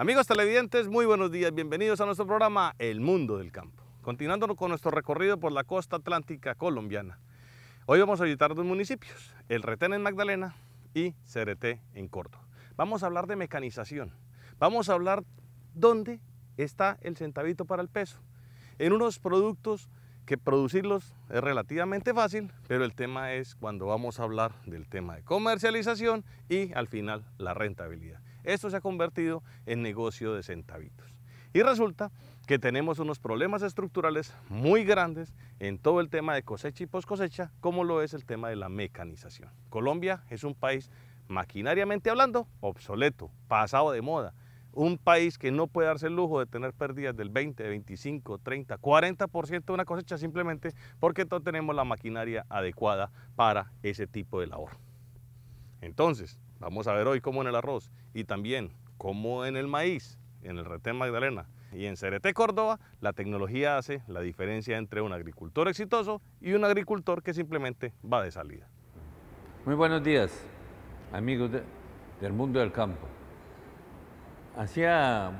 Amigos televidentes, muy buenos días, bienvenidos a nuestro programa El Mundo del Campo. Continuando con nuestro recorrido por la costa atlántica colombiana, hoy vamos a visitar dos municipios, el Retén en Magdalena y Cereté en Córdoba. Vamos a hablar de mecanización, vamos a hablar dónde está el centavito para el peso, en unos productos que producirlos es relativamente fácil, pero el tema es cuando vamos a hablar del tema de comercialización y al final la rentabilidad. Esto se ha convertido en negocio de centavitos. Y resulta que tenemos unos problemas estructurales muy grandes en todo el tema de cosecha y poscosecha, como lo es el tema de la mecanización. Colombia es un país, maquinariamente hablando, obsoleto, pasado de moda. Un país que no puede darse el lujo de tener pérdidas del 20, 25, 30, 40% de una cosecha simplemente porque no tenemos la maquinaria adecuada para ese tipo de labor. Entonces, Vamos a ver hoy cómo en el arroz y también cómo en el maíz, en el retén Magdalena y en Cereté Córdoba, la tecnología hace la diferencia entre un agricultor exitoso y un agricultor que simplemente va de salida. Muy buenos días, amigos del mundo del campo. Hacía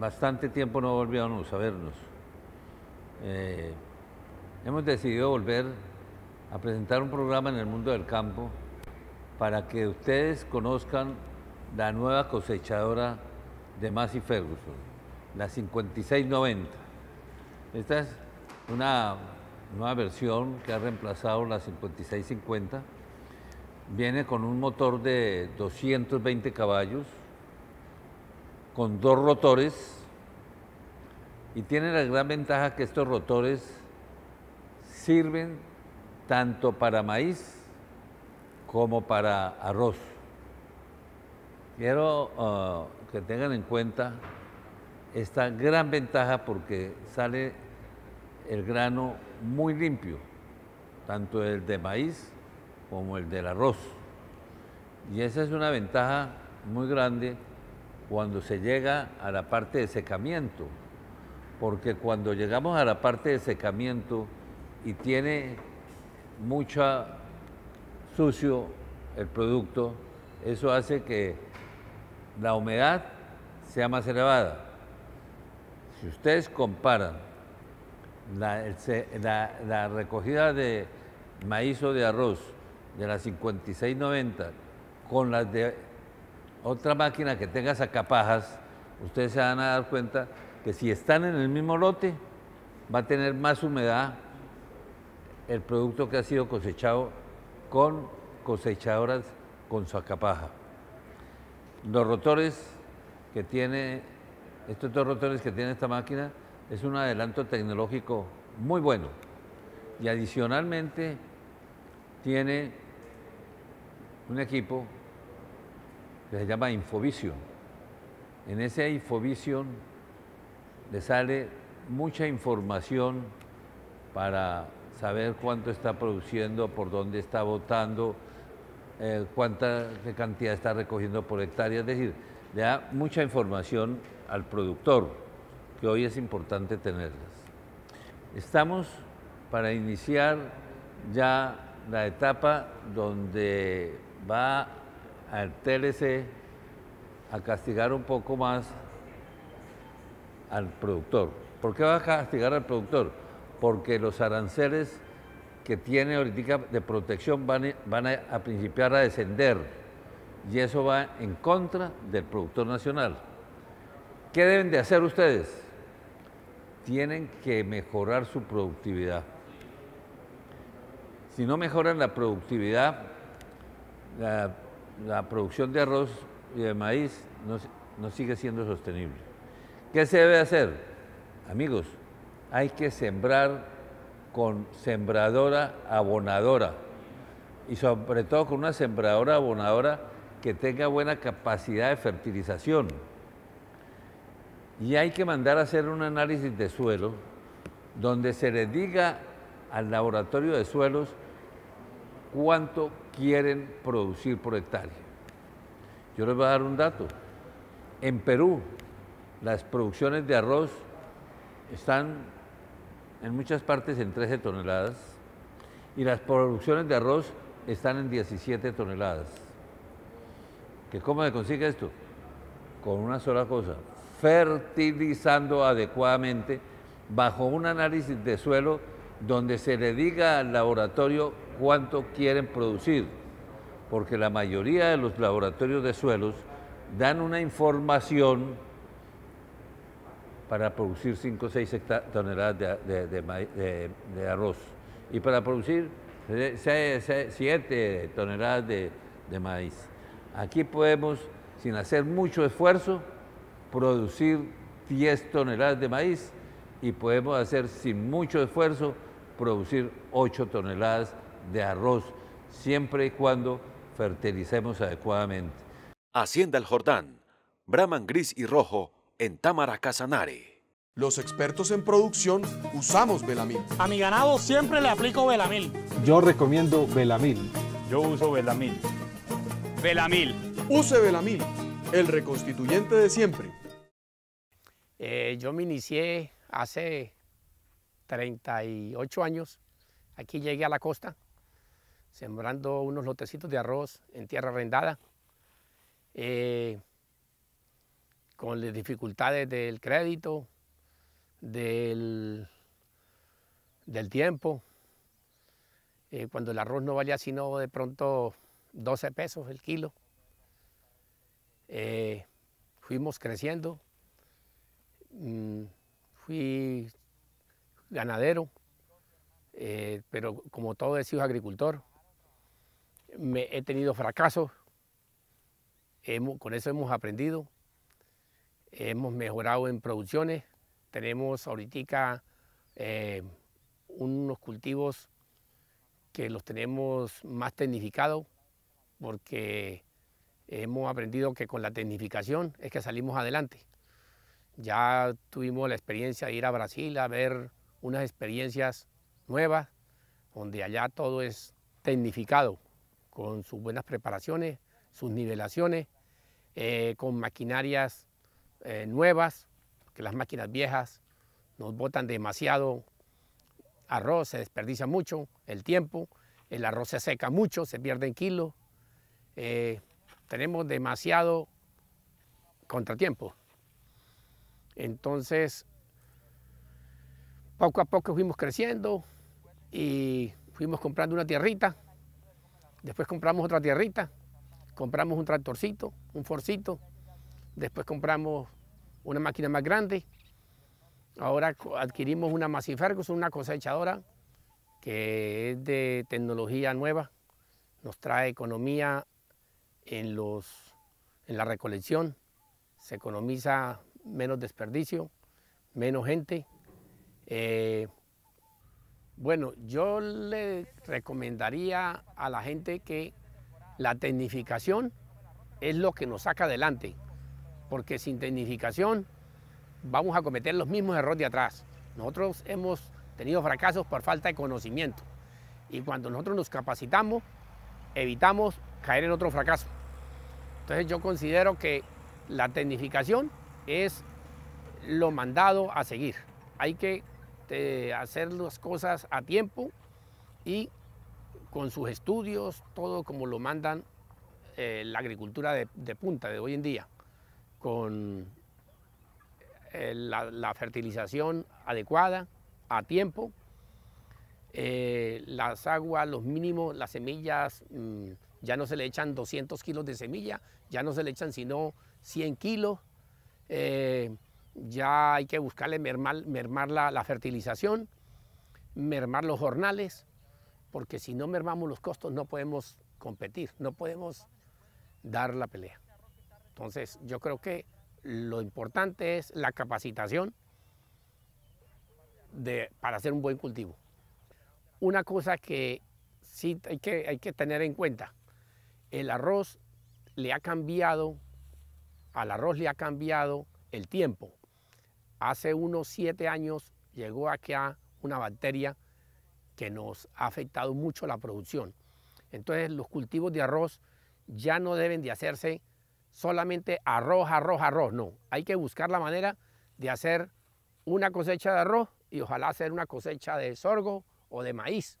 bastante tiempo no volvíamos a vernos. Eh, hemos decidido volver a presentar un programa en el mundo del campo para que ustedes conozcan la nueva cosechadora de Massey Ferguson, la 5690. Esta es una nueva versión que ha reemplazado la 5650. Viene con un motor de 220 caballos, con dos rotores y tiene la gran ventaja que estos rotores sirven tanto para maíz como para arroz. Quiero ah, que tengan en cuenta esta gran ventaja porque sale el grano muy limpio, tanto el de maíz como el del arroz. Y esa es una ventaja muy grande cuando se llega a la parte de secamiento, porque cuando llegamos a la parte de secamiento y tiene mucha sucio el producto, eso hace que la humedad sea más elevada. Si ustedes comparan la, recogida de maíz o de arroz de las 5690 con las de otra máquina que tenga sacapajas, ustedes se van a dar cuenta que si están en el mismo lote, va a tener más humedad el producto que ha sido cosechado con cosechadoras con su acapaja. Los rotores que tiene, estos dos rotores que tiene esta máquina, es un adelanto tecnológico muy bueno. Y adicionalmente tiene un equipo que se llama Infovision. En ese Infovision le sale mucha información para saber cuánto está produciendo, por dónde está votando, eh, cuánta cantidad está recogiendo por hectárea. Es decir, le da mucha información al productor, que hoy es importante tenerlas. Estamos para iniciar ya la etapa donde va al TLC a castigar un poco más al productor. ¿Por qué va a castigar al productor? porque los aranceles que tiene política de protección van, a, principiar a descender y eso va en contra del productor nacional. ¿Qué deben de hacer ustedes? Tienen que mejorar su productividad. Si no mejoran la productividad, la, producción de arroz y de maíz no sigue siendo sostenible. ¿Qué se debe hacer? Amigos, hay que sembrar con sembradora abonadora y sobre todo con una sembradora abonadora que tenga buena capacidad de fertilización. Y hay que mandar a hacer un análisis de suelo donde se le diga al laboratorio de suelos cuánto quieren producir por hectárea. Yo les voy a dar un dato. En Perú, las producciones de arroz están en muchas partes en 13 toneladas y las producciones de arroz están en 17 toneladas. ¿Que ¿Cómo se consigue esto? Con una sola cosa, fertilizando adecuadamente bajo un análisis de suelo donde se le diga al laboratorio cuánto quieren producir, porque la mayoría de los laboratorios de suelos dan una información para producir 5 o 6 toneladas de, arroz y para producir 7 toneladas de, maíz. Aquí podemos, sin hacer mucho esfuerzo, producir 10 toneladas de maíz y podemos hacer sin mucho esfuerzo producir 8 toneladas de arroz, siempre y cuando fertilicemos adecuadamente. Hacienda El Jordán, Brahman Gris y Rojo en Támara Casanare. Los expertos en producción usamos Velamil. A mi ganado siempre le aplico Velamil. Yo recomiendo Velamil. Yo uso Velamil. Velamil. Use Velamil, el reconstituyente de siempre. Eh, yo me inicié hace 38 años. Aquí llegué a la costa, sembrando unos lotecitos de arroz en tierra arrendada. Eh, con las dificultades del crédito, del, del tiempo. Eh, cuando el arroz no valía sino de pronto 12 pesos el kilo, eh, fuimos creciendo. Mm, fui ganadero, eh, pero como todo he agricultor. he tenido fracasos, con eso hemos aprendido hemos mejorado en producciones, tenemos ahorita eh, unos cultivos que los tenemos más tecnificados porque hemos aprendido que con la tecnificación es que salimos adelante. Ya tuvimos la experiencia de ir a Brasil a ver unas experiencias nuevas, donde allá todo es tecnificado, con sus buenas preparaciones, sus nivelaciones, eh, con maquinarias eh, nuevas, que las máquinas viejas nos botan demasiado arroz, se desperdicia mucho el tiempo, el arroz se seca mucho, se pierde en kilos, eh, tenemos demasiado contratiempo. Entonces, poco a poco fuimos creciendo y fuimos comprando una tierrita, después compramos otra tierrita, compramos un tractorcito, un forcito, Después compramos una máquina más grande. Ahora adquirimos una que es una cosechadora que es de tecnología nueva. Nos trae economía en, los, en la recolección. Se economiza menos desperdicio, menos gente. Eh, bueno, yo le recomendaría a la gente que la tecnificación es lo que nos saca adelante porque sin tecnificación vamos a cometer los mismos errores de atrás. Nosotros hemos tenido fracasos por falta de conocimiento y cuando nosotros nos capacitamos evitamos caer en otro fracaso. Entonces yo considero que la tecnificación es lo mandado a seguir. Hay que eh, hacer las cosas a tiempo y con sus estudios, todo como lo mandan eh, la agricultura de punta de hoy en día con eh, la, fertilización adecuada, a tiempo, eh, las aguas, los mínimos, las semillas, mm, ya no se le echan 200 kilos de semilla, ya no se le echan sino 100 kilos, eh, ya hay que buscarle mermar, la fertilización, mermar los jornales, porque si no mermamos los costos no podemos competir, no podemos dar la pelea. Entonces, yo creo que lo importante es la capacitación para hacer un buen cultivo. Una cosa que sí hay que, tener en cuenta, el arroz le ha cambiado, al arroz le ha cambiado el tiempo. Hace unos siete años llegó aquí a una bacteria que nos ha afectado mucho la producción. Entonces los cultivos de arroz ya no deben de hacerse solamente arroz, arroz, arroz. No, hay que buscar la manera de hacer una cosecha de arroz y ojalá hacer una cosecha de sorgo o de maíz.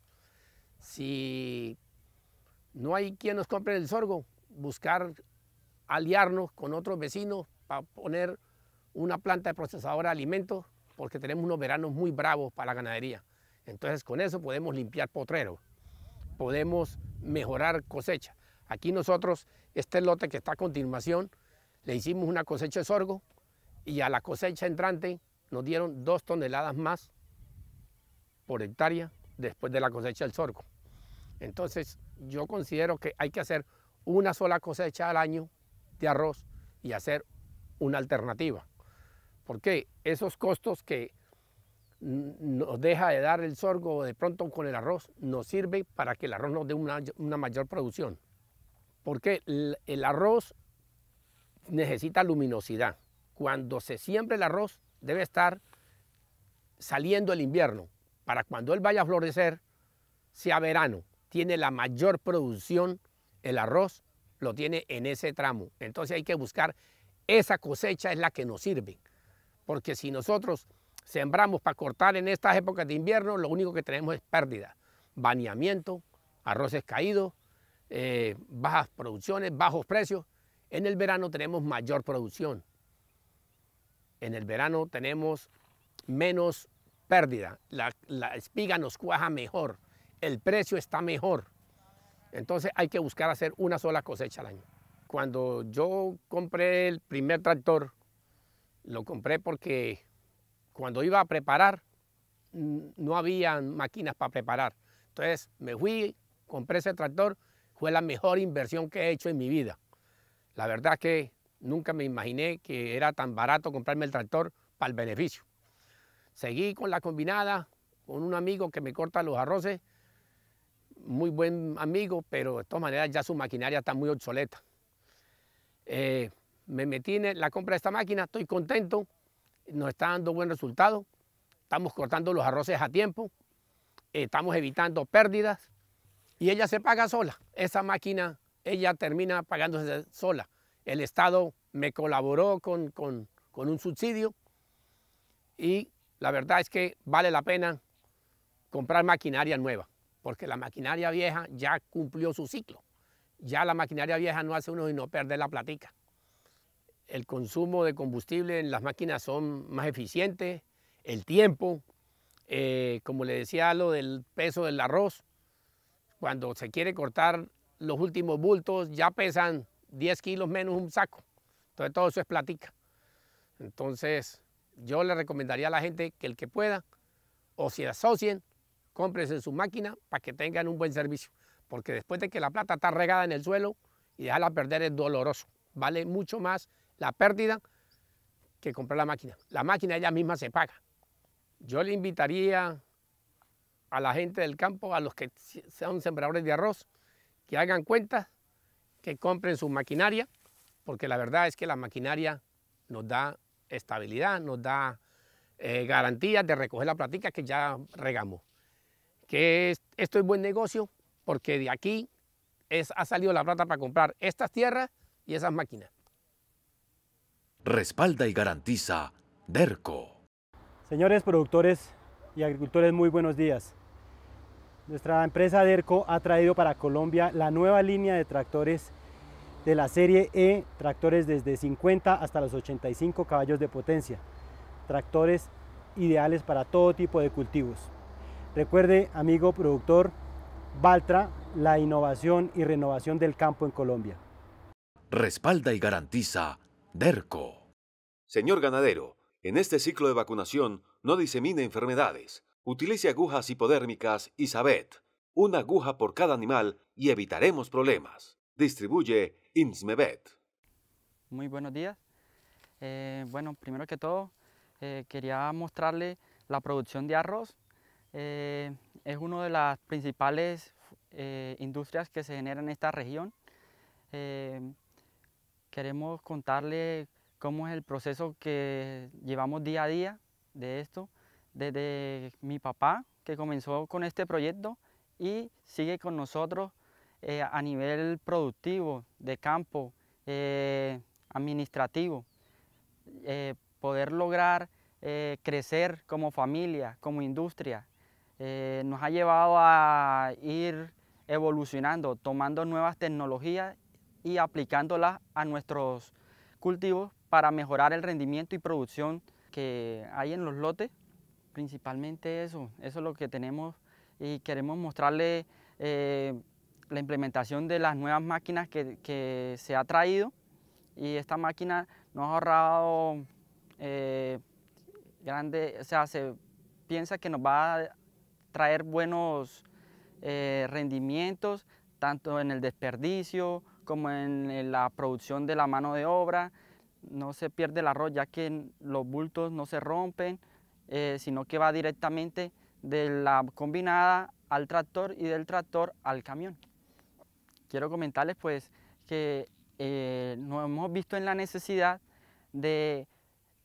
Si no hay quien nos compre el sorgo, buscar aliarnos con otros vecinos para poner una planta de procesadora de alimentos porque tenemos unos veranos muy bravos para la ganadería. Entonces con eso podemos limpiar potrero, podemos mejorar cosecha. Aquí nosotros este lote que está a continuación, le hicimos una cosecha de sorgo y a la cosecha entrante nos dieron dos toneladas más por hectárea después de la cosecha del sorgo. Entonces yo considero que hay que hacer una sola cosecha al año de arroz y hacer una alternativa. Porque esos costos que nos deja de dar el sorgo de pronto con el arroz nos sirve para que el arroz nos dé una mayor producción porque el, arroz necesita luminosidad. Cuando se siembra el arroz debe estar saliendo el invierno para cuando él vaya a florecer sea verano. Tiene la mayor producción el arroz, lo tiene en ese tramo. Entonces hay que buscar esa cosecha es la que nos sirve. Porque si nosotros sembramos para cortar en estas épocas de invierno, lo único que tenemos es pérdida. Baneamiento, arroces caídos, eh, bajas producciones, bajos precios. En el verano tenemos mayor producción. En el verano tenemos menos pérdida. La, la espiga nos cuaja mejor. El precio está mejor. Entonces hay que buscar hacer una sola cosecha al año. Cuando yo compré el primer tractor, lo compré porque cuando iba a preparar, no había máquinas para preparar. Entonces me fui, compré ese tractor fue la mejor inversión que he hecho en mi vida. La verdad que nunca me imaginé que era tan barato comprarme el tractor para el beneficio. Seguí con la combinada, con un amigo que me corta los arroces, muy buen amigo, pero de todas maneras ya su maquinaria está muy obsoleta. Eh, me metí en la compra de esta máquina, estoy contento, nos está dando buen resultado, estamos cortando los arroces a tiempo, estamos evitando pérdidas y ella se paga sola. Esa máquina, ella termina pagándose sola. El Estado me colaboró con, un subsidio y la verdad es que vale la pena comprar maquinaria nueva, porque la maquinaria vieja ya cumplió su ciclo. Ya la maquinaria vieja no hace uno y no perder la platica. El consumo de combustible en las máquinas son más eficientes, el tiempo, eh, como le decía lo del peso del arroz, cuando se quiere cortar los últimos bultos, ya pesan 10 kilos menos un saco. Entonces todo eso es platica. Entonces yo le recomendaría a la gente que el que pueda, o si asocien, en su máquina para que tengan un buen servicio. Porque después de que la plata está regada en el suelo y dejarla perder es doloroso. Vale mucho más la pérdida que comprar la máquina. La máquina ella misma se paga. Yo le invitaría a la gente del campo, a los que sean sembradores de arroz, que hagan cuenta, que compren su maquinaria, porque la verdad es que la maquinaria nos da estabilidad, nos da eh, garantías de recoger la platica que ya regamos. Que esto es buen negocio porque de aquí ha salido la plata para comprar estas tierras y esas máquinas. Respalda y garantiza DERCO. Señores productores y agricultores, muy buenos días. Nuestra empresa DERCO ha traído para Colombia la nueva línea de tractores de la serie E, tractores desde 50 hasta los 85 caballos de potencia, tractores ideales para todo tipo de cultivos. Recuerde, amigo productor, Baltra, la innovación y renovación del campo en Colombia. Respalda y garantiza DERCO. Señor ganadero, en este ciclo de vacunación no disemine enfermedades Utilice agujas hipodérmicas Isabet, una aguja por cada animal y evitaremos problemas. Distribuye INSMEBET. Muy buenos días. Eh, bueno, primero que todo, eh, quería mostrarle la producción de arroz. Eh, es una de las principales industrias que se genera en esta región. queremos contarle cómo es el proceso que llevamos día a día de esto desde mi papá, que comenzó con este proyecto y sigue con nosotros eh, a nivel productivo, de campo, eh, administrativo. Eh, poder lograr crecer como familia, como industria, nos ha llevado a ir evolucionando, tomando nuevas tecnologías y aplicándolas a nuestros cultivos para mejorar el rendimiento y producción que hay en los lotes Principalmente eso, eso es lo que tenemos y queremos mostrarle eh, la implementación de las nuevas máquinas que, se ha traído y esta máquina nos ha ahorrado eh, grande, o sea, se piensa que nos va a traer buenos eh, rendimientos, tanto en el desperdicio como en la producción de la mano de obra. No se pierde el arroz ya que los bultos no se rompen, eh, sino que va directamente de la combinada al tractor y del tractor al camión. Quiero comentarles pues que eh, nos hemos visto en la necesidad de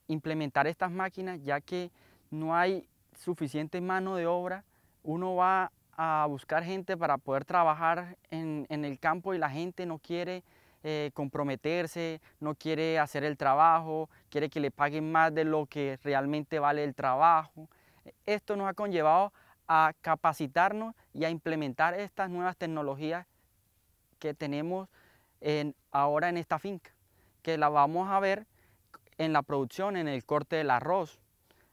implementar estas máquinas ya que no hay suficiente mano de obra, uno va a buscar gente para poder trabajar en, el campo y la gente no quiere eh, comprometerse, no quiere hacer el trabajo, quiere que le paguen más de lo que realmente vale el trabajo. Esto nos ha conllevado a capacitarnos y a implementar estas nuevas tecnologías que tenemos ahora en esta finca, que la vamos a ver en la producción, en el corte del arroz.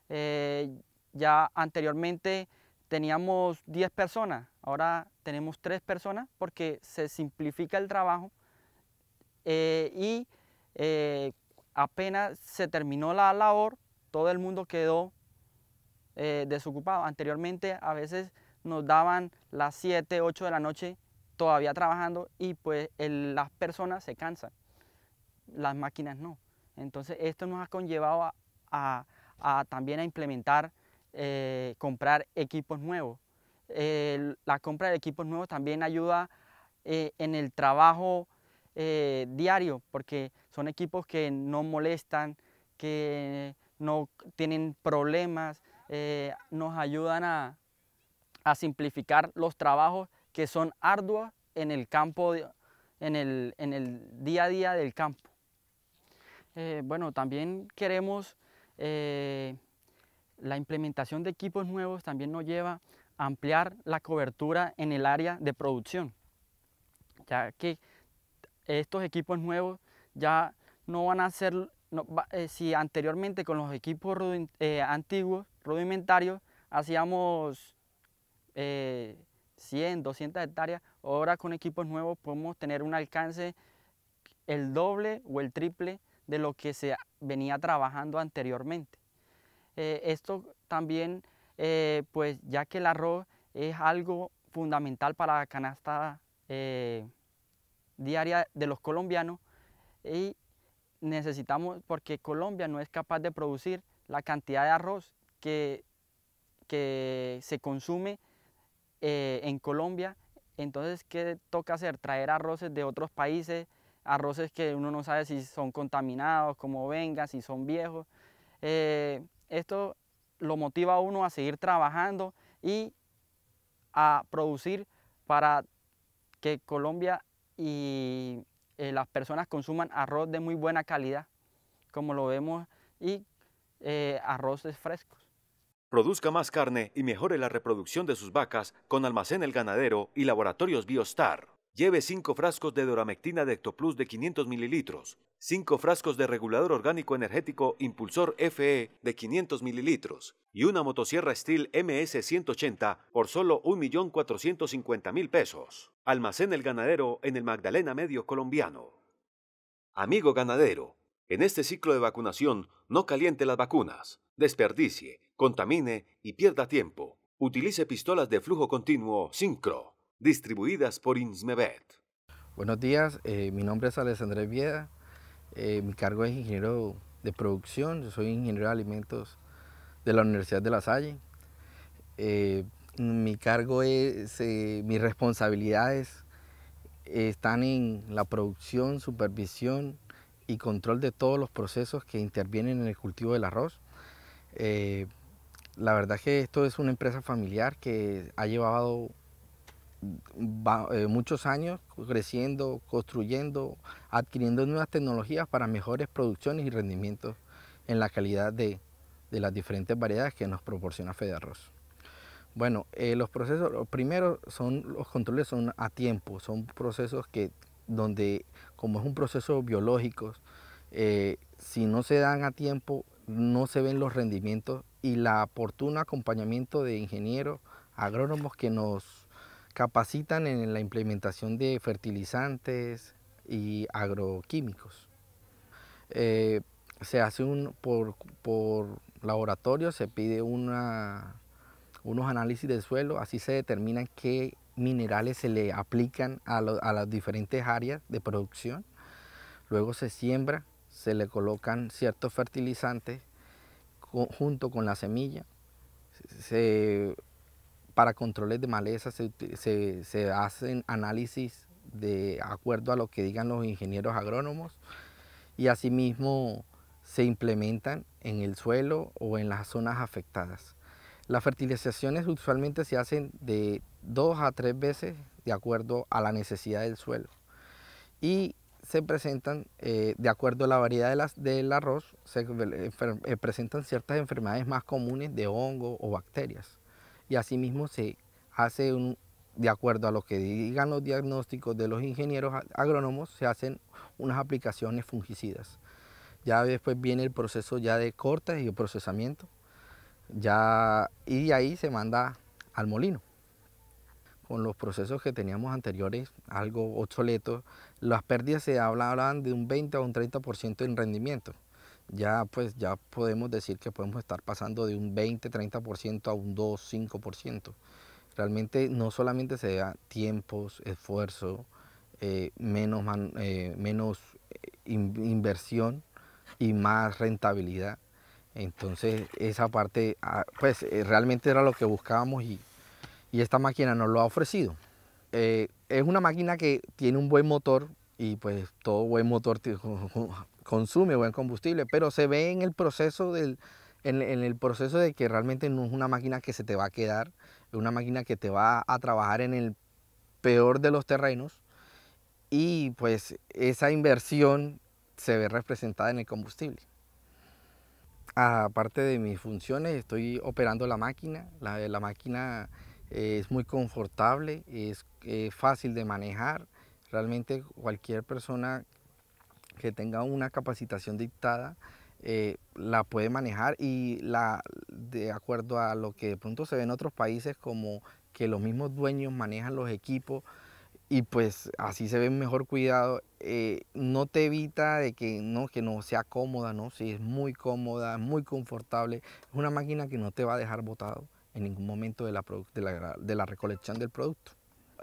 Eh, ya anteriormente teníamos 10 personas, ahora tenemos 3 personas porque se simplifica el trabajo eh, y eh, apenas se terminó la labor, todo el mundo quedó eh, desocupado. Anteriormente a veces nos daban las 7, 8 de la noche todavía trabajando y pues las personas se cansan, las máquinas no. Entonces esto nos ha conllevado a, también a implementar, eh, comprar equipos nuevos. la compra de equipos nuevos también ayuda eh, en el trabajo diario porque son equipos que no molestan, que no tienen problemas, eh, nos ayudan a, simplificar los trabajos que son arduos en el campo, en el, día a día del campo. Eh, bueno, también queremos eh, la implementación de equipos nuevos también nos lleva a ampliar la cobertura en el área de producción, ya que estos equipos nuevos ya no van a ser, eh, si anteriormente con los equipos eh, antiguos, rudimentarios, hacíamos 100, eh, 200 hectáreas, ahora con equipos nuevos podemos tener un alcance el doble o el triple de lo que se venía trabajando anteriormente. esto también, pues ya que el arroz es algo fundamental para la canasta diaria de los colombianos, y necesitamos, porque Colombia no es capaz de producir la cantidad de arroz que, que se consume eh, en Colombia, entonces ¿qué toca hacer? Traer arroces de otros países, arroces que uno no sabe si son contaminados, cómo vengan, si son viejos. Eh, esto lo motiva a uno a seguir trabajando y a producir para que Colombia y eh, las personas consuman arroz de muy buena calidad, como lo vemos, y eh, arroces frescos. Produzca más carne y mejore la reproducción de sus vacas con Almacén El Ganadero y Laboratorios Biostar. Lleve cinco frascos de doramectina de Ectoplus de 500 mililitros, 5 frascos de regulador orgánico energético impulsor FE de 500 mililitros y una motosierra Steel MS-180 por solo 1.450.000 pesos. Almacén El Ganadero en el Magdalena Medio colombiano. Amigo ganadero, en este ciclo de vacunación no caliente las vacunas, desperdicie, contamine y pierda tiempo. Utilice pistolas de flujo continuo Syncro, distribuidas por Insmebet. Buenos días, eh, mi nombre es Alessandra Vieda eh, mi cargo es ingeniero de producción, yo soy ingeniero de alimentos de la Universidad de La Salle. Eh, mi cargo es, eh, mis responsabilidades están en la producción, supervisión y control de todos los procesos que intervienen en el cultivo del arroz. la verdad que esto es una empresa familiar que ha llevado va, eh, muchos años creciendo, construyendo, adquiriendo nuevas tecnologías para mejores producciones y rendimientos en la calidad de, las diferentes variedades que nos proporciona Arroz. Bueno, eh, los procesos, los primeros son los controles son a tiempo, son procesos que donde como es un proceso biológico, eh, si no se dan a tiempo no se ven los rendimientos y la oportuna acompañamiento de ingenieros agrónomos que nos capacitan en la implementación de fertilizantes y agroquímicos. Eh, se hace un, por, laboratorio, se pide unos análisis del suelo, así se determina qué minerales se le aplican a, las diferentes áreas de producción. Luego se siembra, se le colocan ciertos fertilizantes junto con la semilla. Se para controles de maleza se, hacen análisis de acuerdo a lo que digan los ingenieros agrónomos y asimismo se implementan en el suelo o en las zonas afectadas. Las fertilizaciones usualmente se hacen de dos a tres veces de acuerdo a la necesidad del suelo y se presentan, eh, de acuerdo a la variedad del arroz, se eh, presentan ciertas enfermedades más comunes de hongo o bacterias y asimismo se hace un, de acuerdo a lo que digan los diagnósticos de los ingenieros agrónomos, se hacen unas aplicaciones fungicidas. Ya después viene el proceso ya de cortes y procesamiento, ya, y de ahí se manda al molino. Con los procesos que teníamos anteriores, algo obsoletos, las pérdidas se hablaban de un 20 o un 30% en rendimiento ya pues ya podemos decir que podemos estar pasando de un 20-30% a un 2-5%. Realmente no solamente se da tiempos, esfuerzo, eh, menos, eh, menos eh, inversión y más rentabilidad. Entonces esa parte ah, pues realmente era lo que buscábamos y, esta máquina nos lo ha ofrecido. es una máquina que tiene un buen motor y pues todo buen motor consume buen combustible, pero se ve en el proceso del, en, el proceso de que realmente no es una máquina que se te va a quedar, es una máquina que te va a trabajar en el peor de los terrenos y pues esa inversión se ve representada en el combustible. Aparte de mis funciones, estoy operando la máquina, la, la máquina es muy confortable, es fácil de manejar, realmente cualquier persona que tenga una capacitación dictada, eh, la puede manejar y la, de acuerdo a lo que de pronto se ve en otros países como que los mismos dueños manejan los equipos y pues así se ve mejor cuidado, eh, no te evita de que no, que no sea cómoda, ¿no? si es muy cómoda, muy confortable, es una máquina que no te va a dejar botado en ningún momento de la, de la recolección del producto.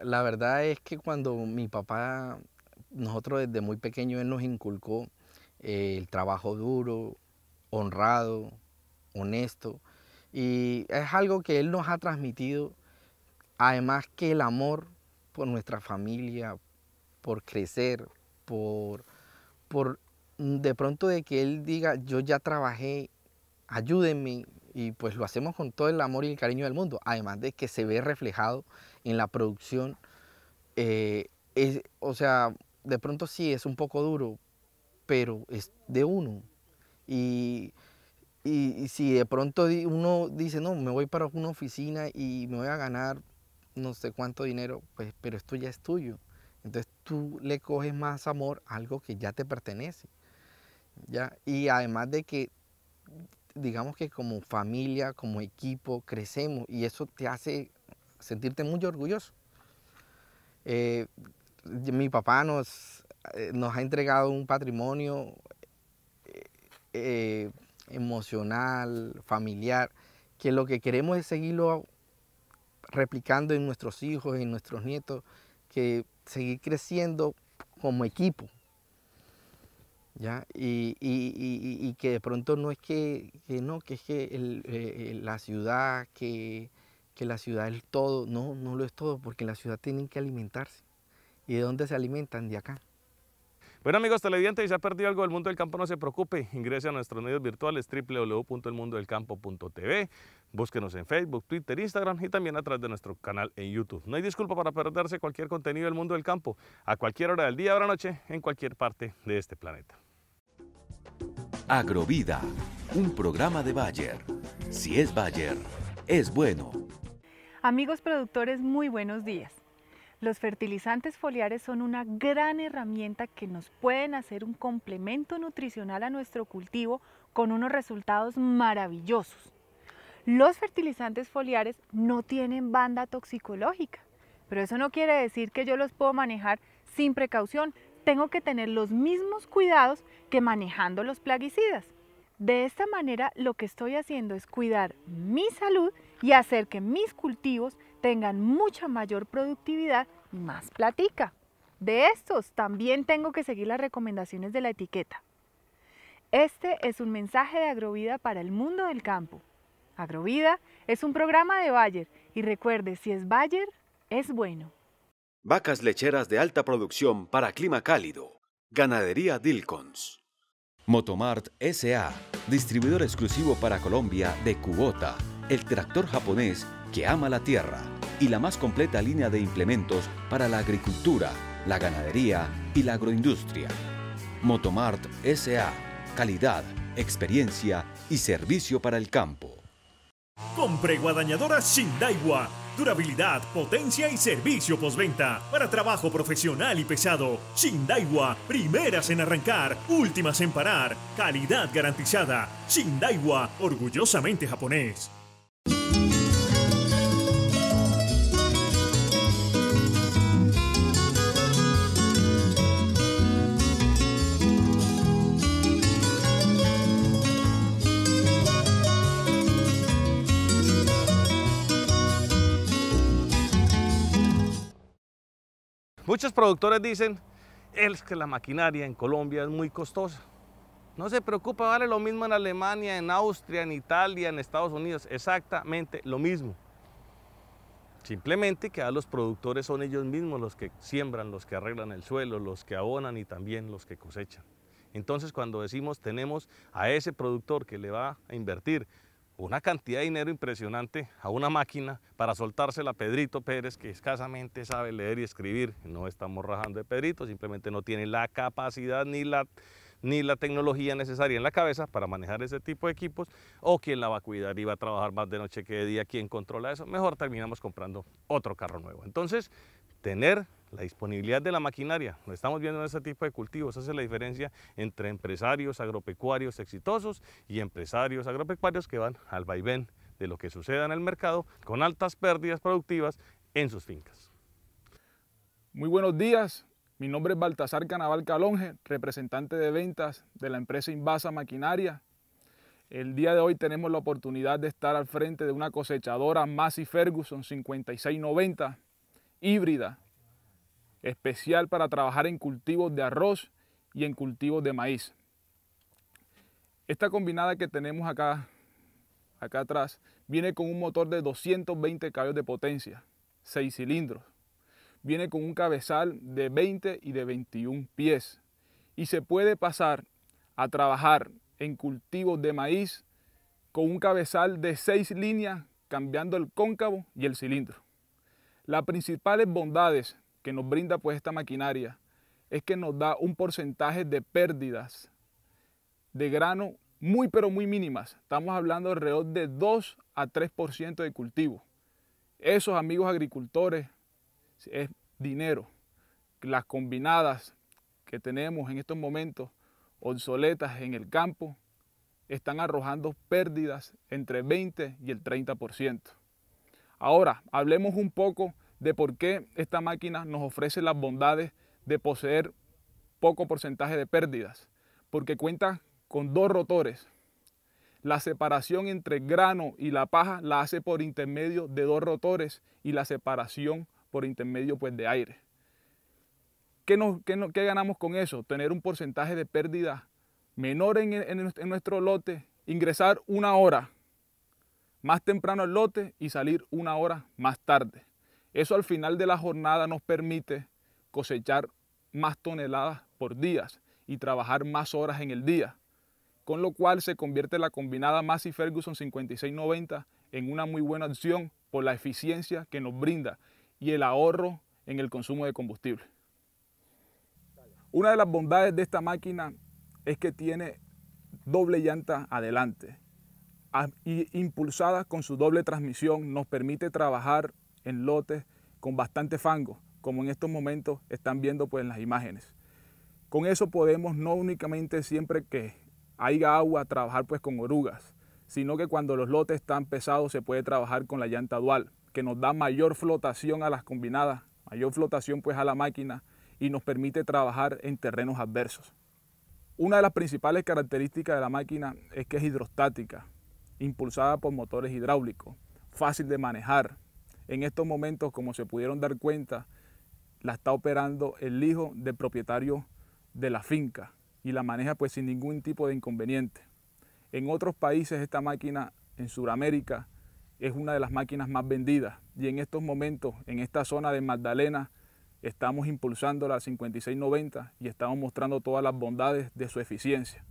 La verdad es que cuando mi papá nosotros desde muy pequeño él nos inculcó eh, el trabajo duro, honrado, honesto. Y es algo que él nos ha transmitido, además que el amor por nuestra familia, por crecer, por, por mm, de pronto de que él diga, yo ya trabajé, ayúdenme, y pues lo hacemos con todo el amor y el cariño del mundo, además de que se ve reflejado en la producción. Eh, es, o sea, de pronto sí es un poco duro, pero es de uno. Y, si de pronto uno dice, no, me voy para una oficina y me voy a ganar no sé cuánto dinero, pues, pero esto ya es tuyo. Entonces tú le coges más amor a algo que ya te pertenece. ¿ya? Y además de que, digamos que como familia, como equipo, crecemos y eso te hace sentirte muy orgulloso. Eh, mi papá nos, eh, nos ha entregado un patrimonio eh, eh, emocional, familiar, que lo que queremos es seguirlo replicando en nuestros hijos, en nuestros nietos, que seguir creciendo como equipo. ¿ya? Y, que de pronto no es que, no, que es que la ciudad, que, que la ciudad es todo, no, no lo es todo, porque la ciudad tienen que alimentarse. ¿Y de dónde se alimentan? De acá. Bueno amigos televidentes, si se ha perdido algo del mundo del campo, no se preocupe, ingrese a nuestros medios virtuales www.elmundodelcampo.tv, búsquenos en Facebook, Twitter, Instagram y también a través de nuestro canal en YouTube. No hay disculpa para perderse cualquier contenido del mundo del campo, a cualquier hora del día o de noche, en cualquier parte de este planeta. Agrovida, un programa de Bayer. Si es Bayer, es bueno. Amigos productores, muy buenos días. Los fertilizantes foliares son una gran herramienta que nos pueden hacer un complemento nutricional a nuestro cultivo con unos resultados maravillosos. Los fertilizantes foliares no tienen banda toxicológica, pero eso no quiere decir que yo los puedo manejar sin precaución. Tengo que tener los mismos cuidados que manejando los plaguicidas. De esta manera lo que estoy haciendo es cuidar mi salud y hacer que mis cultivos tengan mucha mayor productividad y más platica. De estos también tengo que seguir las recomendaciones de la etiqueta. Este es un mensaje de Agrovida para el mundo del campo. Agrovida es un programa de Bayer y recuerde, si es Bayer, es bueno. Vacas lecheras de alta producción para clima cálido. Ganadería Dilcons. Motomart SA, distribuidor exclusivo para Colombia de Kubota, el tractor japonés que ama la tierra y la más completa línea de implementos para la agricultura, la ganadería y la agroindustria. Motomart SA, calidad, experiencia y servicio para el campo. Compre guadañadora Shindaiwa. Durabilidad, potencia y servicio postventa. Para trabajo profesional y pesado. Shindaiwa, primeras en arrancar, últimas en parar. Calidad garantizada. Shindaiwa, orgullosamente japonés. Muchos productores dicen, es que la maquinaria en Colombia es muy costosa. No se preocupa, vale lo mismo en Alemania, en Austria, en Italia, en Estados Unidos, exactamente lo mismo. Simplemente que a los productores son ellos mismos los que siembran, los que arreglan el suelo, los que abonan y también los que cosechan. Entonces cuando decimos tenemos a ese productor que le va a invertir una cantidad de dinero impresionante a una máquina para soltársela a Pedrito Pérez, que escasamente sabe leer y escribir. No estamos rajando de Pedrito, simplemente no tiene la capacidad ni la, ni la tecnología necesaria en la cabeza para manejar ese tipo de equipos, o quien la va a cuidar y va a trabajar más de noche que de día, quien controla eso, mejor terminamos comprando otro carro nuevo. Entonces, tener la disponibilidad de la maquinaria. Lo estamos viendo en este tipo de cultivos. Hace la diferencia entre empresarios agropecuarios exitosos y empresarios agropecuarios que van al vaivén de lo que suceda en el mercado con altas pérdidas productivas en sus fincas. Muy buenos días. Mi nombre es Baltasar Canaval Calonge, representante de ventas de la empresa Invasa Maquinaria. El día de hoy tenemos la oportunidad de estar al frente de una cosechadora Massey Ferguson 5690 híbrida especial para trabajar en cultivos de arroz y en cultivos de maíz. Esta combinada que tenemos acá, acá atrás viene con un motor de 220 caballos de potencia, 6 cilindros. Viene con un cabezal de 20 y de 21 pies. Y se puede pasar a trabajar en cultivos de maíz con un cabezal de 6 líneas cambiando el cóncavo y el cilindro. Las principales bondades que nos brinda pues esta maquinaria es que nos da un porcentaje de pérdidas de grano muy pero muy mínimas. Estamos hablando alrededor de 2 a 3% de cultivo. Esos amigos agricultores es dinero. Las combinadas que tenemos en estos momentos, obsoletas en el campo, están arrojando pérdidas entre 20 y el 30%. Ahora, hablemos un poco de por qué esta máquina nos ofrece las bondades de poseer poco porcentaje de pérdidas, porque cuenta con dos rotores. La separación entre grano y la paja la hace por intermedio de dos rotores y la separación por intermedio pues, de aire. ¿Qué, ganamos con eso? Tener un porcentaje de pérdida menor en, en nuestro lote, ingresar una hora más temprano al lote y salir una hora más tarde. Eso al final de la jornada nos permite cosechar más toneladas por días y trabajar más horas en el día, con lo cual se convierte la combinada Massey Ferguson 5690 en una muy buena opción por la eficiencia que nos brinda y el ahorro en el consumo de combustible. Una de las bondades de esta máquina es que tiene doble llanta adelante ah, y impulsada con su doble transmisión nos permite trabajar en lotes con bastante fango, como en estos momentos están viendo pues, en las imágenes. Con eso podemos no únicamente siempre que haya agua trabajar pues con orugas, sino que cuando los lotes están pesados se puede trabajar con la llanta dual, que nos da mayor flotación a las combinadas, mayor flotación pues a la máquina y nos permite trabajar en terrenos adversos. Una de las principales características de la máquina es que es hidrostática, impulsada por motores hidráulicos, fácil de manejar, en estos momentos, como se pudieron dar cuenta, la está operando el hijo del propietario de la finca y la maneja pues sin ningún tipo de inconveniente. En otros países esta máquina en Sudamérica es una de las máquinas más vendidas y en estos momentos en esta zona de Magdalena estamos impulsando la 5690 y estamos mostrando todas las bondades de su eficiencia.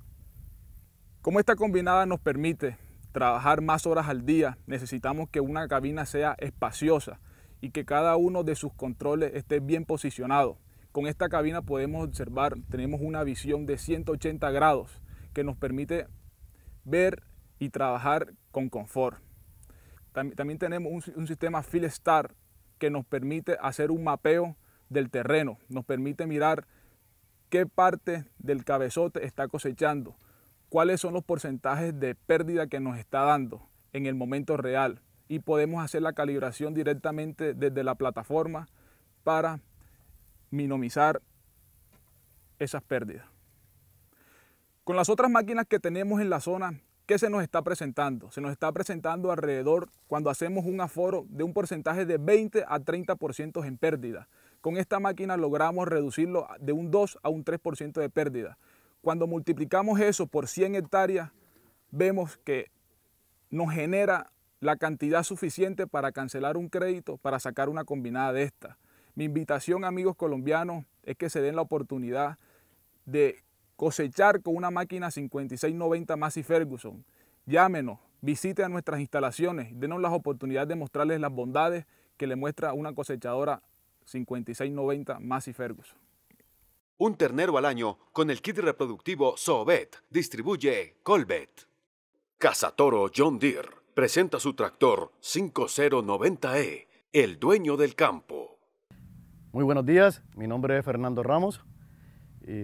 Como esta combinada nos permite trabajar más horas al día, necesitamos que una cabina sea espaciosa y que cada uno de sus controles esté bien posicionado. Con esta cabina podemos observar, tenemos una visión de 180 grados que nos permite ver y trabajar con confort. También, tenemos un, sistema Star que nos permite hacer un mapeo del terreno, nos permite mirar qué parte del cabezote está cosechando, cuáles son los porcentajes de pérdida que nos está dando en el momento real y podemos hacer la calibración directamente desde la plataforma para minimizar esas pérdidas. Con las otras máquinas que tenemos en la zona, ¿qué se nos está presentando? Se nos está presentando alrededor, cuando hacemos un aforo, de un porcentaje de 20 a 30% en pérdida. Con esta máquina logramos reducirlo de un 2 a un 3% de pérdida. Cuando multiplicamos eso por 100 hectáreas, vemos que nos genera la cantidad suficiente para cancelar un crédito, para sacar una combinada de esta. Mi invitación, amigos colombianos, es que se den la oportunidad de cosechar con una máquina 5690 Massey Ferguson. Llámenos, visite a nuestras instalaciones, denos la oportunidad de mostrarles las bondades que le muestra una cosechadora 5690 Massey Ferguson. Un ternero al año con el kit reproductivo Sovet distribuye Colbet. Cazatoro John Deere presenta su tractor 5090E, el dueño del campo. Muy buenos días, mi nombre es Fernando Ramos,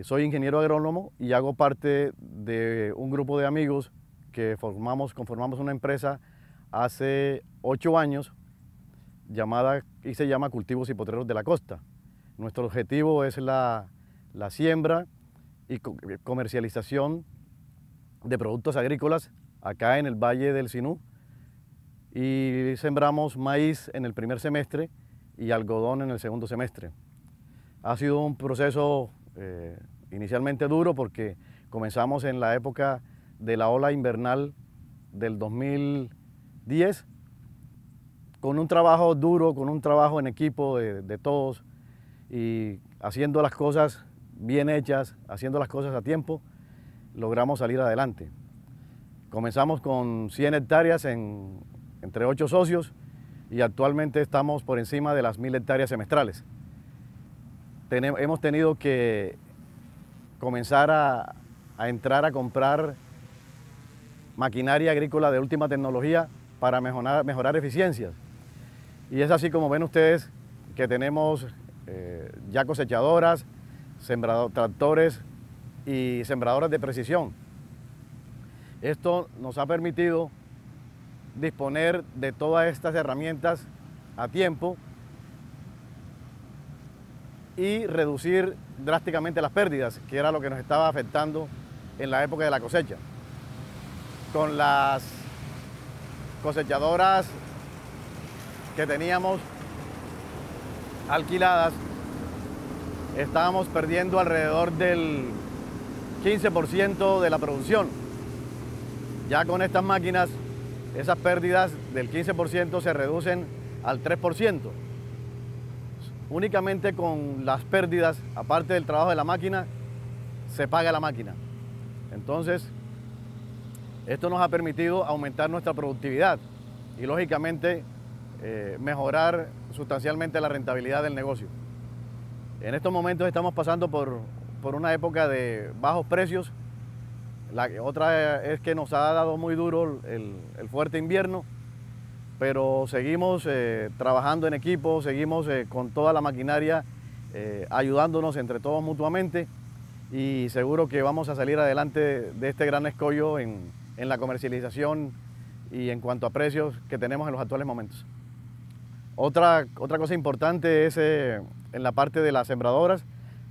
soy ingeniero agrónomo y hago parte de un grupo de amigos que formamos, conformamos una empresa hace ocho años llamada y se llama Cultivos y Potreros de la Costa. Nuestro objetivo es la la siembra y comercialización de productos agrícolas acá en el Valle del Sinú. Y sembramos maíz en el primer semestre y algodón en el segundo semestre. Ha sido un proceso eh, inicialmente duro porque comenzamos en la época de la ola invernal del 2010 con un trabajo duro, con un trabajo en equipo de, de todos y haciendo las cosas bien hechas, haciendo las cosas a tiempo, logramos salir adelante. Comenzamos con 100 hectáreas entre 8 socios y actualmente estamos por encima de las 1000 hectáreas semestrales. hemos tenido que comenzar a, a entrar a comprar maquinaria agrícola de última tecnología para mejorar, mejorar eficiencias. Y es así como ven ustedes que tenemos eh, ya cosechadoras, sembrador, tractores y sembradoras de precisión. Esto nos ha permitido disponer de todas estas herramientas a tiempo y reducir drásticamente las pérdidas, que era lo que nos estaba afectando en la época de la cosecha. Con las cosechadoras que teníamos alquiladas estábamos perdiendo alrededor del 15% de la producción. Ya con estas máquinas, esas pérdidas del 15% se reducen al 3%. Únicamente con las pérdidas, aparte del trabajo de la máquina, se paga la máquina. Entonces, esto nos ha permitido aumentar nuestra productividad y lógicamente eh, mejorar sustancialmente la rentabilidad del negocio. En estos momentos estamos pasando por, por una época de bajos precios. La otra es que nos ha dado muy duro el, fuerte invierno, pero seguimos eh, trabajando en equipo, seguimos eh, con toda la maquinaria eh, ayudándonos entre todos mutuamente y seguro que vamos a salir adelante de este gran escollo en, la comercialización y en cuanto a precios que tenemos en los actuales momentos. Otra, otra cosa importante es en la parte de las sembradoras,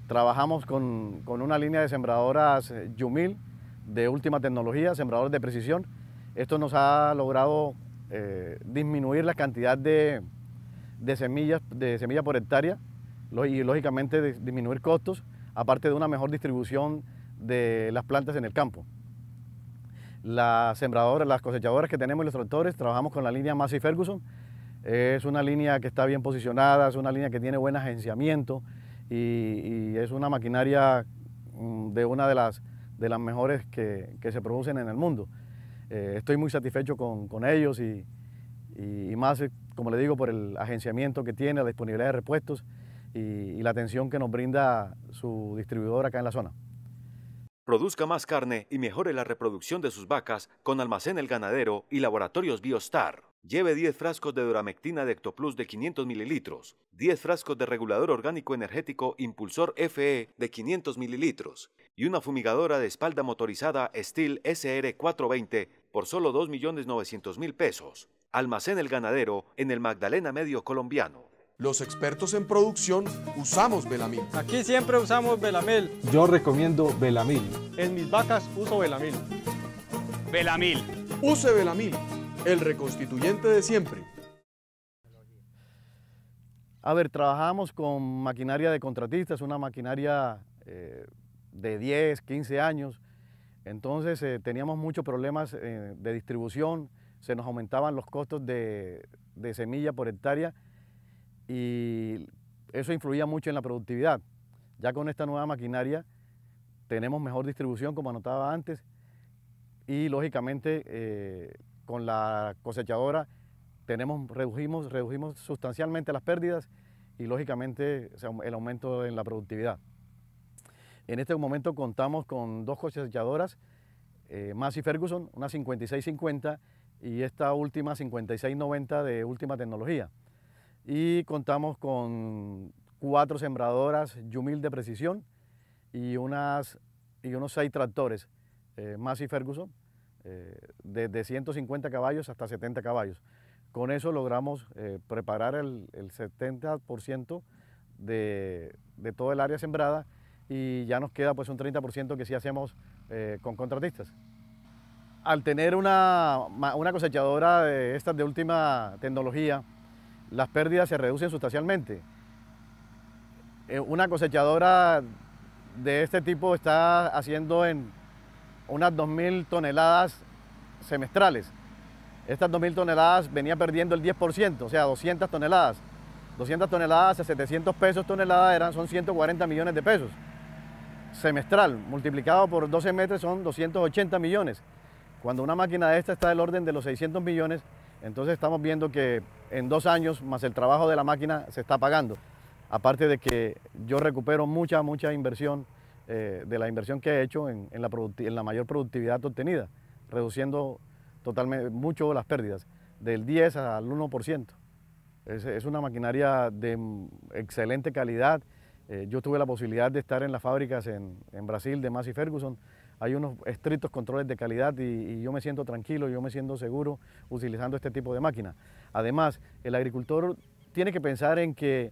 trabajamos con, una línea de sembradoras eh, Yumil de última tecnología, sembradoras de precisión. Esto nos ha logrado eh, disminuir la cantidad de, semillas de semilla por hectárea y lógicamente disminuir costos, aparte de una mejor distribución de las plantas en el campo. Las sembradoras, las cosechadoras que tenemos y los tractores, trabajamos con la línea Massey Ferguson, es una línea que está bien posicionada, es una línea que tiene buen agenciamiento y, es una maquinaria mm, de una de las, de las mejores que, se producen en el mundo. Eh, estoy muy satisfecho con, ellos y, más, eh, como le digo, por el agenciamiento que tiene, la disponibilidad de repuestos y, y la atención que nos brinda su distribuidor acá en la zona. Produzca más carne y mejore la reproducción de sus vacas con Almacén El Ganadero y Laboratorios Biostar. Lleve 10 frascos de duramectina de Ectoplus de 500 mililitros, 10 frascos de regulador orgánico energético Impulsor FE de 500 mililitros y una fumigadora de espalda motorizada Steel SR420 por solo 2.900.000 pesos. Almacén El Ganadero en el Magdalena Medio Colombiano. Los expertos en producción usamos Belamil. Aquí siempre usamos Belamil. Yo recomiendo Belamil. En mis vacas uso Belamil. Belamil. Use Belamil el reconstituyente de siempre. A ver, trabajamos con maquinaria de contratistas, una maquinaria eh, de 10, 15 años. Entonces eh, teníamos muchos problemas eh, de distribución, se nos aumentaban los costos de, semilla por hectárea y eso influía mucho en la productividad. Ya con esta nueva maquinaria tenemos mejor distribución, como anotaba antes, y lógicamente con la cosechadora tenemos, redujimos, sustancialmente las pérdidas y lógicamente el aumento en la productividad. En este momento contamos con dos cosechadoras, eh, Massey Ferguson, una 5650 y esta última 5690 de última tecnología. Y contamos con cuatro sembradoras Yumil de precisión y, unas, y unos seis tractores, eh, Massey Ferguson, eh, desde 150 caballos hasta 70 caballos. Con eso logramos eh, preparar el, 70% de, de, todo el área sembrada y ya nos queda pues un 30% que sí hacemos eh, con contratistas. Al tener una, una, cosechadora de estas de última tecnología, las pérdidas se reducen sustancialmente. una cosechadora de este tipo está haciendo en unas 2.000 toneladas semestrales. Estas 2.000 toneladas venía perdiendo el 10%, o sea, 200 toneladas. 200 toneladas a 700 pesos tonelada eran, son 140 millones de pesos. Semestral, multiplicado por 12 meses son 280 millones. Cuando una máquina de esta está del orden de los 600 millones, entonces estamos viendo que en dos años, más el trabajo de la máquina, se está pagando. Aparte de que yo recupero mucha, mucha inversión eh, de la inversión que ha hecho en, la la mayor productividad obtenida, reduciendo totalmente mucho las pérdidas, del 10 al 1%. Es, es una maquinaria de excelente calidad. Eh, yo tuve la posibilidad de estar en las fábricas en, Brasil de Massey Ferguson. Hay unos estrictos controles de calidad y, y, yo me siento tranquilo, yo me siento seguro utilizando este tipo de máquina. Además, el agricultor tiene que pensar en que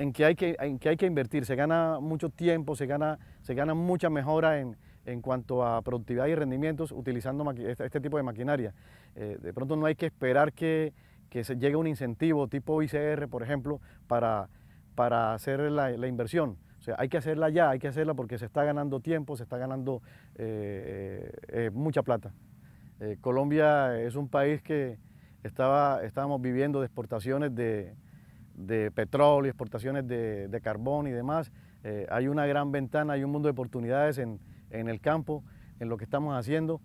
en que hay que, en que, hay que invertir. Se gana mucho tiempo, se gana, se gana mucha mejora en, en cuanto a productividad y rendimientos utilizando este, este, tipo de maquinaria. Eh, de pronto no hay que esperar que, que, llegue un incentivo tipo ICR, por ejemplo, para, para hacer la, inversión. O sea, hay que hacerla ya, hay que hacerla porque se está ganando tiempo, se está ganando eh, eh, mucha plata. Colombia es un país que estaba, estábamos viviendo de exportaciones de, de petróleo, exportaciones de, carbón y demás. Eh, hay una gran ventana, hay un mundo de oportunidades en, en, el campo, en lo que estamos haciendo,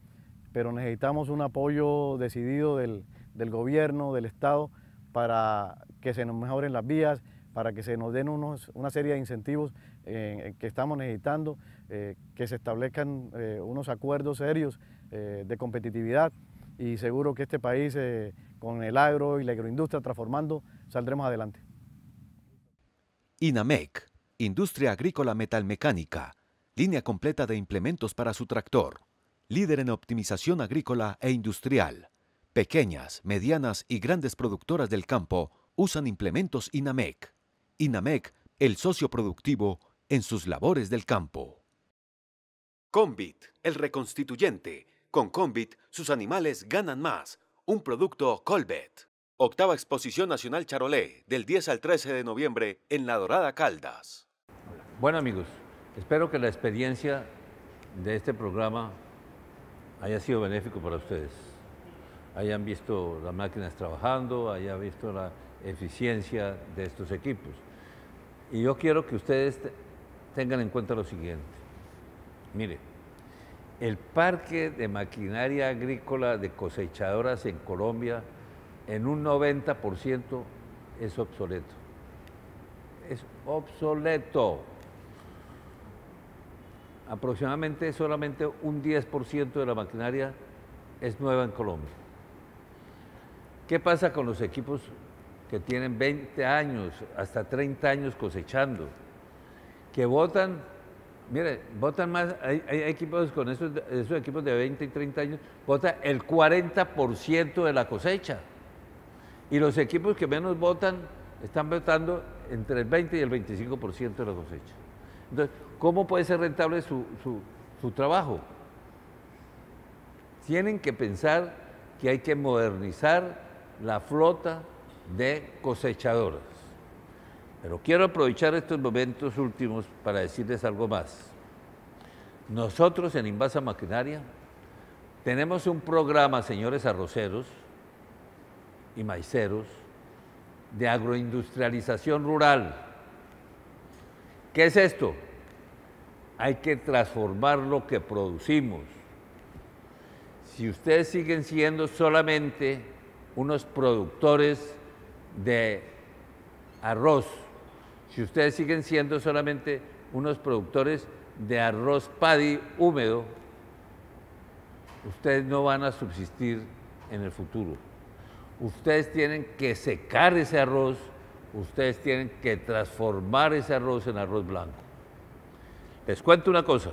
pero necesitamos un apoyo decidido del, del gobierno, del Estado, para que se nos mejoren las vías, para que se nos den una serie de incentivos eh, eh, que estamos necesitando, que se establezcan unos acuerdos serios de competitividad y seguro que este país con el agro y la agroindustria transformando saldremos adelante. INAMEC, Industria Agrícola Metalmecánica, línea completa de implementos para su tractor, líder en optimización agrícola e industrial. Pequeñas, medianas y grandes productoras del campo usan implementos INAMEC. INAMEC, el socio productivo en sus labores del campo. Convit, el reconstituyente. Con Convit, sus animales ganan más. Un producto Colbet. Octava Exposición Nacional Charolé, del 10 al 13 de noviembre en La Dorada Caldas. Bueno amigos, espero que la experiencia de este programa haya sido benéfico para ustedes. Hayan visto las máquinas trabajando, hayan visto la eficiencia de estos equipos. Y yo quiero que ustedes tengan en cuenta lo siguiente. Mire, el parque de maquinaria agrícola de cosechadoras en Colombia en un 90% es obsoleto. Es obsoleto. Aproximadamente solamente un 10% de la maquinaria es nueva en Colombia. ¿Qué pasa con los equipos que tienen 20 años, hasta 30 años cosechando? Que votan, mire, votan más, hay, equipos con esos, esos equipos de 20 y 30 años, vota el 40% de la cosecha. Y los equipos que menos votan están votando entre el 20 y el 25% de la cosecha. Entonces, ¿cómo puede ser rentable su, su trabajo? Tienen que pensar que hay que modernizar la flota de cosechadoras. Pero quiero aprovechar estos momentos últimos para decirles algo más. Nosotros en Invasa Maquinaria tenemos un programa, señores arroceros, y maiceros, de agroindustrialización rural. ¿Qué es esto? Hay que transformar lo que producimos. Si ustedes siguen siendo solamente unos productores de arroz, si ustedes siguen siendo solamente unos productores de arroz paddy húmedo, ustedes no van a subsistir en el futuro ustedes tienen que secar ese arroz, ustedes tienen que transformar ese arroz en arroz blanco. Les cuento una cosa.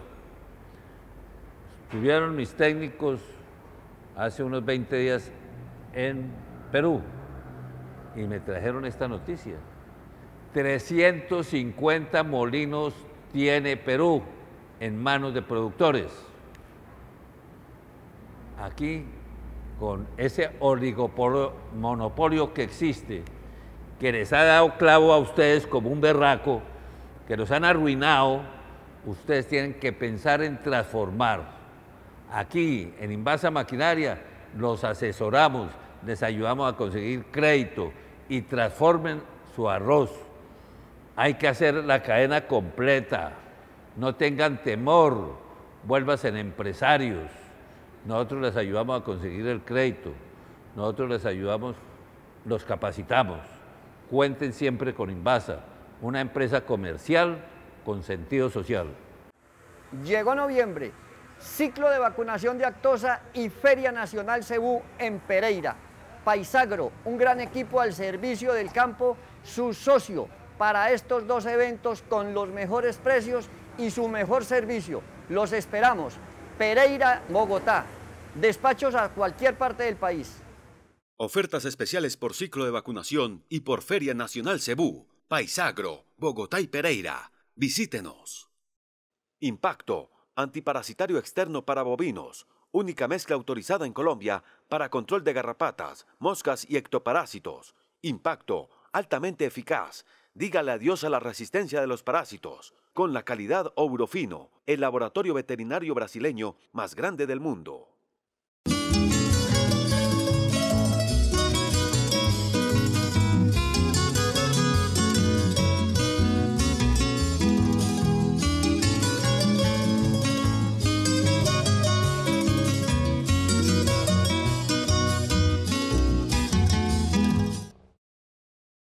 Estuvieron mis técnicos hace unos 20 días en Perú y me trajeron esta noticia. 350 molinos tiene Perú en manos de productores. Aquí con ese oligopolio, monopolio que existe, que les ha dado clavo a ustedes como un berraco, que los han arruinado, ustedes tienen que pensar en transformar. Aquí, en Invasa Maquinaria, los asesoramos, les ayudamos a conseguir crédito y transformen su arroz. Hay que hacer la cadena completa. No tengan temor, a en empresarios. Nosotros les ayudamos a conseguir el crédito, nosotros les ayudamos, los capacitamos. Cuenten siempre con Invasa, una empresa comercial con sentido social. Llegó noviembre, ciclo de vacunación de Actosa y Feria Nacional Cebú en Pereira. Paisagro, un gran equipo al servicio del campo, su socio para estos dos eventos con los mejores precios y su mejor servicio. Los esperamos. Pereira, Bogotá. Despachos a cualquier parte del país. Ofertas especiales por ciclo de vacunación y por Feria Nacional Cebú, Paisagro, Bogotá y Pereira. Visítenos. Impacto, antiparasitario externo para bovinos, única mezcla autorizada en Colombia para control de garrapatas, moscas y ectoparásitos. Impacto, altamente eficaz dígale adiós a la resistencia de los parásitos con la calidad Ourofino, el laboratorio veterinario brasileño más grande del mundo.